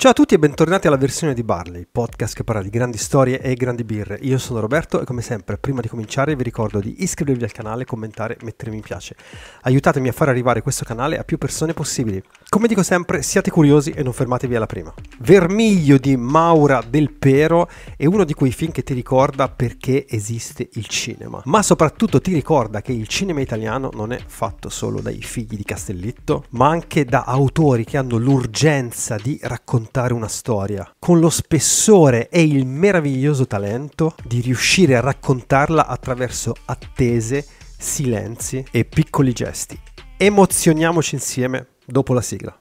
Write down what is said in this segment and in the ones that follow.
Ciao a tutti e bentornati alla versione di Barley, podcast che parla di grandi storie e grandi birre. Io sono Roberto e come sempre, prima di cominciare vi ricordo di iscrivervi al canale, commentare, mettere mi piace. Aiutatemi a far arrivare questo canale a più persone possibili. Come dico sempre, siate curiosi e non fermatevi alla prima. Vermiglio di Maura del Pero è uno di quei film che ti ricorda perché esiste il cinema, ma soprattutto ti ricorda che il cinema italiano non è fatto solo dai figli di Castellitto, ma anche da autori che hanno l'urgenza di raccontare raccontare una storia, con lo spessore e il meraviglioso talento di riuscire a raccontarla attraverso attese, silenzi e piccoli gesti. Emozioniamoci insieme dopo la sigla.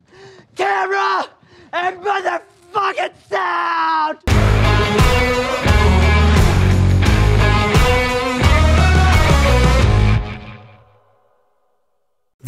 Camera and motherfucking sound!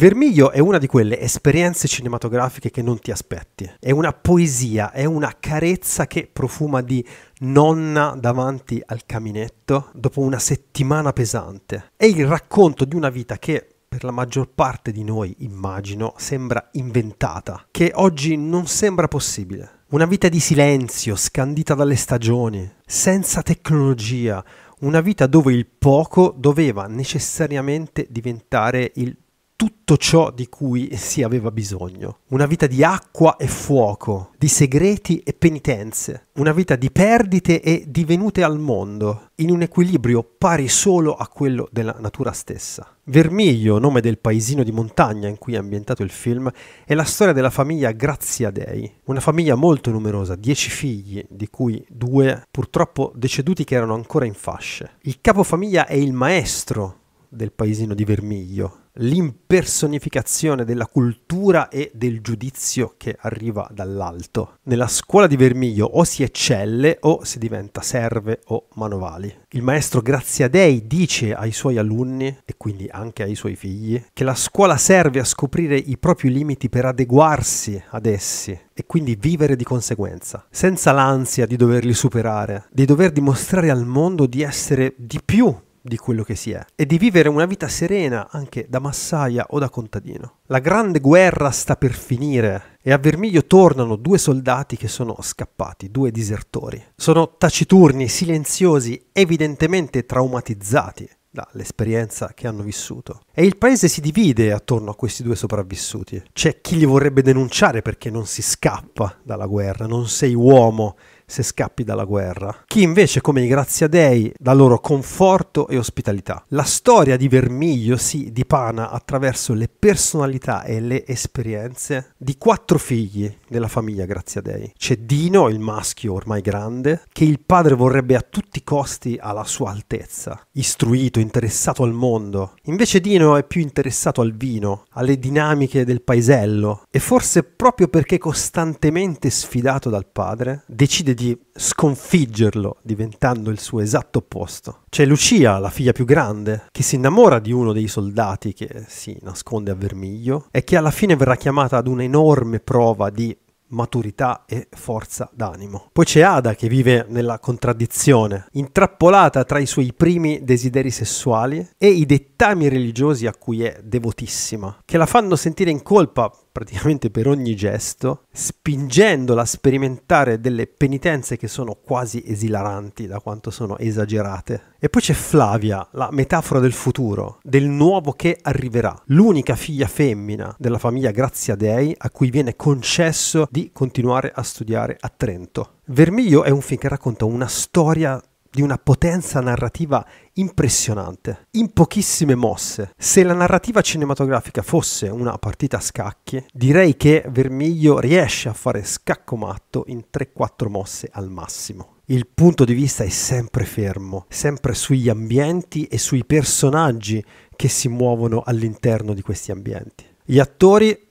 Vermiglio è una di quelle esperienze cinematografiche che non ti aspetti. È una poesia, è una carezza che profuma di nonna davanti al caminetto dopo una settimana pesante. È il racconto di una vita che per la maggior parte di noi, immagino, sembra inventata, che oggi non sembra possibile. Una vita di silenzio, scandita dalle stagioni, senza tecnologia, una vita dove il poco doveva necessariamente diventare il tutto ciò di cui si aveva bisogno. Una vita di acqua e fuoco, di segreti e penitenze, una vita di perdite e di venute al mondo, in un equilibrio pari solo a quello della natura stessa. Vermiglio, nome del paesino di montagna in cui è ambientato il film, è la storia della famiglia Graziadei, una famiglia molto numerosa, dieci figli, di cui due purtroppo deceduti che erano ancora in fasce. Il capofamiglia è il maestro del paesino di Vermiglio, l'impersonificazione della cultura e del giudizio che arriva dall'alto. Nella scuola di Vermiglio o si eccelle o si diventa serve o manovali. Il maestro Graziadei dice ai suoi alunni, e quindi anche ai suoi figli, che la scuola serve a scoprire i propri limiti per adeguarsi ad essi e quindi vivere di conseguenza, senza l'ansia di doverli superare, di dover dimostrare al mondo di essere di più di quello che si è e di vivere una vita serena anche da massaia o da contadino. La grande guerra sta per finire e a Vermiglio tornano due soldati che sono scappati, due disertori. Sono taciturni, silenziosi, evidentemente traumatizzati dall'esperienza che hanno vissuto. E il paese si divide attorno a questi due sopravvissuti. C'è chi li vorrebbe denunciare perché non si scappa dalla guerra, non sei uomo se scappi dalla guerra, chi invece come i graziadei dà loro conforto e ospitalità. La storia di Vermiglio si dipana attraverso le personalità e le esperienze di quattro figli della famiglia graziadei. C'è Dino, il maschio ormai grande, che il padre vorrebbe a tutti i costi alla sua altezza, istruito, interessato al mondo. Invece Dino è più interessato al vino, alle dinamiche del paesello e forse proprio perché costantemente sfidato dal padre, decide di di sconfiggerlo diventando il suo esatto opposto. C'è Lucia, la figlia più grande, che si innamora di uno dei soldati che si nasconde a Vermiglio e che alla fine verrà chiamata ad un'enorme prova di maturità e forza d'animo. Poi c'è Ada che vive nella contraddizione, intrappolata tra i suoi primi desideri sessuali e i dettami religiosi a cui è devotissima, che la fanno sentire in colpa praticamente per ogni gesto, spingendola a sperimentare delle penitenze che sono quasi esilaranti da quanto sono esagerate. E poi c'è Flavia, la metafora del futuro, del nuovo che arriverà, l'unica figlia femmina della famiglia Grazia Dei a cui viene concesso di continuare a studiare a Trento. Vermiglio è un film che racconta una storia di una potenza narrativa impressionante, in pochissime mosse. Se la narrativa cinematografica fosse una partita a scacchi, direi che Vermiglio riesce a fare scacco matto in 3-4 mosse al massimo. Il punto di vista è sempre fermo, sempre sugli ambienti e sui personaggi che si muovono all'interno di questi ambienti. Gli attori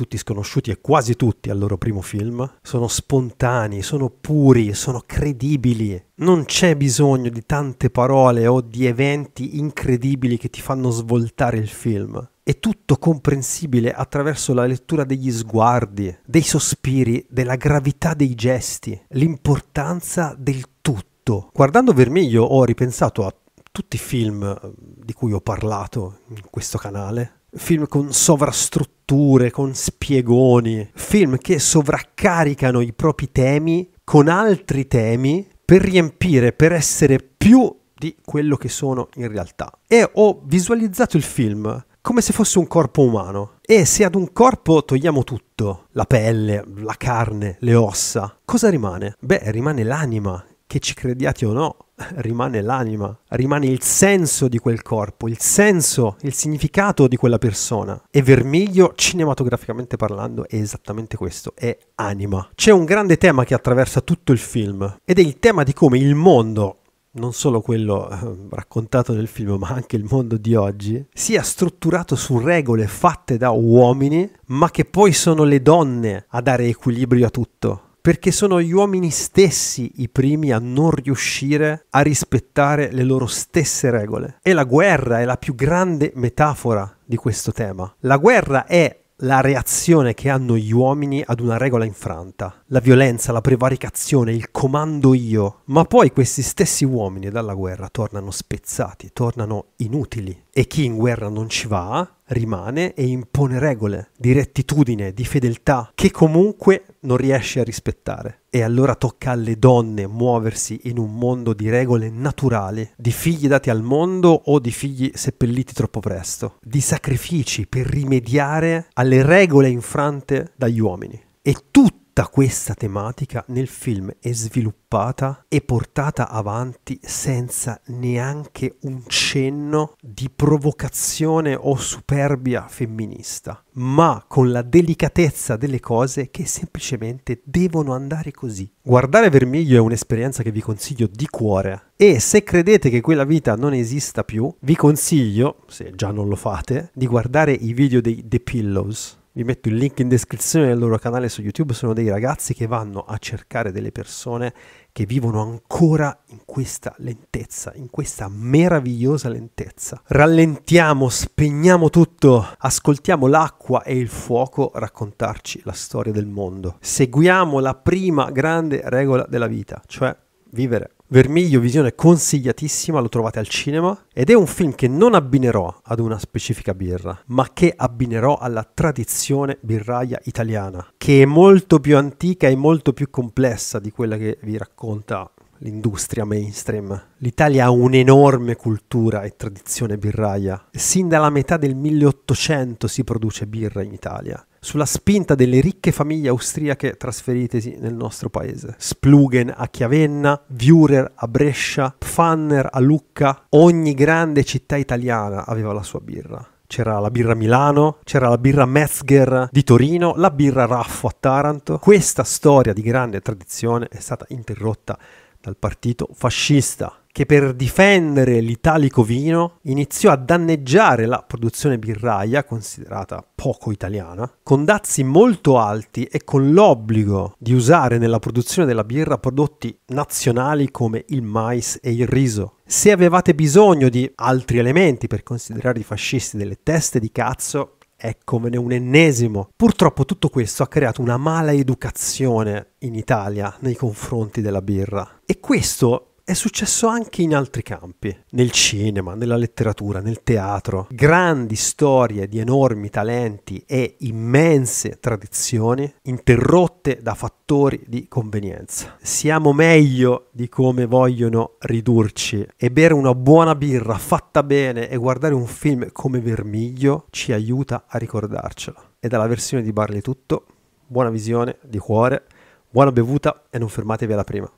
tutti sconosciuti e quasi tutti al loro primo film, sono spontanei, sono puri, sono credibili. Non c'è bisogno di tante parole o di eventi incredibili che ti fanno svoltare il film. È tutto comprensibile attraverso la lettura degli sguardi, dei sospiri, della gravità dei gesti, l'importanza del tutto. Guardando Vermiglio ho ripensato a tutti i film eh, di cui ho parlato in questo canale, film con sovrastruttura fatture, con spiegoni, film che sovraccaricano i propri temi con altri temi per riempire, per essere più di quello che sono in realtà. E ho visualizzato il film come se fosse un corpo umano. E se ad un corpo togliamo tutto, la pelle, la carne, le ossa, cosa rimane? Beh, rimane l'anima, che ci crediate o no rimane l'anima, rimane il senso di quel corpo, il senso, il significato di quella persona. E Vermiglio, cinematograficamente parlando, è esattamente questo, è anima. C'è un grande tema che attraversa tutto il film ed è il tema di come il mondo non solo quello eh, raccontato nel film, ma anche il mondo di oggi, sia strutturato su regole fatte da uomini, ma che poi sono le donne a dare equilibrio a tutto perché sono gli uomini stessi i primi a non riuscire a rispettare le loro stesse regole. E la guerra è la più grande metafora di questo tema. La guerra è la reazione che hanno gli uomini ad una regola infranta, la violenza, la prevaricazione, il comando io, ma poi questi stessi uomini dalla guerra tornano spezzati, tornano inutili e chi in guerra non ci va rimane e impone regole di rettitudine, di fedeltà, che comunque non riesce a rispettare. E allora tocca alle donne muoversi in un mondo di regole naturali, di figli dati al mondo o di figli seppelliti troppo presto, di sacrifici per rimediare alle regole infrante dagli uomini. E tutto tutta questa tematica nel film è sviluppata e portata avanti senza neanche un cenno di provocazione o superbia femminista, ma con la delicatezza delle cose che semplicemente devono andare così. Guardare Vermiglio è un'esperienza che vi consiglio di cuore e se credete che quella vita non esista più, vi consiglio, se già non lo fate, di guardare i video dei The Pillows vi metto il link in descrizione del loro canale su YouTube, sono dei ragazzi che vanno a cercare delle persone che vivono ancora in questa lentezza, in questa meravigliosa lentezza. Rallentiamo, spegniamo tutto, ascoltiamo l'acqua e il fuoco raccontarci la storia del mondo. Seguiamo la prima grande regola della vita, cioè vivere. Vermiglio visione consigliatissima, lo trovate al cinema ed è un film che non abbinerò ad una specifica birra, ma che abbinerò alla tradizione birraia italiana, che è molto più antica e molto più complessa di quella che vi racconta l'industria mainstream. L'Italia ha un'enorme cultura e tradizione birraia. Sin dalla metà del 1800 si produce birra in Italia sulla spinta delle ricche famiglie austriache trasferitesi nel nostro paese. Splugen a Chiavenna, Wurer a Brescia, Pfanner a Lucca, ogni grande città italiana aveva la sua birra. C'era la birra Milano, c'era la birra Metzger di Torino, la birra Raffo a Taranto. Questa storia di grande tradizione è stata interrotta dal partito fascista che per difendere l'italico vino iniziò a danneggiare la produzione birraia, considerata poco italiana, con dazi molto alti e con l'obbligo di usare nella produzione della birra prodotti nazionali come il mais e il riso. Se avevate bisogno di altri elementi per considerare i fascisti delle teste di cazzo, eccomene un ennesimo. Purtroppo tutto questo ha creato una mala educazione in Italia nei confronti della birra. E questo è successo anche in altri campi, nel cinema, nella letteratura, nel teatro. Grandi storie di enormi talenti e immense tradizioni interrotte da fattori di convenienza. Siamo meglio di come vogliono ridurci e bere una buona birra fatta bene e guardare un film come Vermiglio ci aiuta a ricordarcelo. E dalla versione di Barley tutto, buona visione di cuore, buona bevuta e non fermatevi alla prima.